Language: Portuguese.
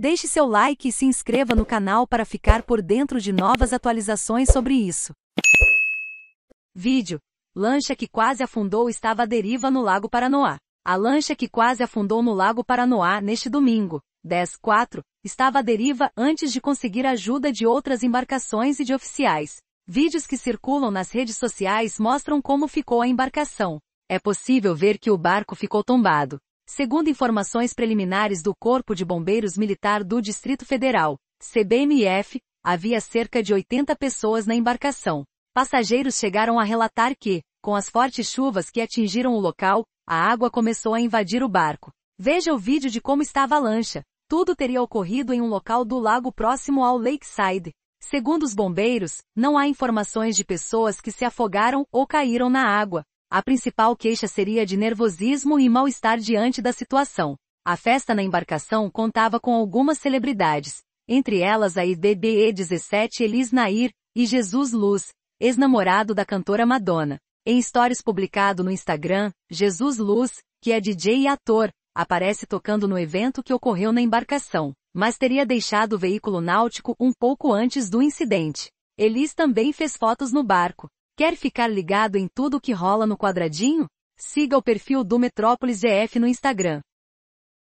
Deixe seu like e se inscreva no canal para ficar por dentro de novas atualizações sobre isso. Vídeo: Lancha que quase afundou estava à deriva no Lago Paranoá. A lancha que quase afundou no Lago Paranoá neste domingo, 10-4, estava à deriva antes de conseguir ajuda de outras embarcações e de oficiais. Vídeos que circulam nas redes sociais mostram como ficou a embarcação. É possível ver que o barco ficou tombado, Segundo informações preliminares do Corpo de Bombeiros Militar do Distrito Federal, CBMF, havia cerca de 80 pessoas na embarcação. Passageiros chegaram a relatar que, com as fortes chuvas que atingiram o local, a água começou a invadir o barco. Veja o vídeo de como estava a lancha. Tudo teria ocorrido em um local do lago próximo ao Lakeside. Segundo os bombeiros, não há informações de pessoas que se afogaram ou caíram na água. A principal queixa seria de nervosismo e mal-estar diante da situação. A festa na embarcação contava com algumas celebridades, entre elas a IBBE17 Elis Nair e Jesus Luz, ex-namorado da cantora Madonna. Em stories publicado no Instagram, Jesus Luz, que é DJ e ator, aparece tocando no evento que ocorreu na embarcação, mas teria deixado o veículo náutico um pouco antes do incidente. Elis também fez fotos no barco, Quer ficar ligado em tudo o que rola no quadradinho? Siga o perfil do Metrópolis EF no Instagram.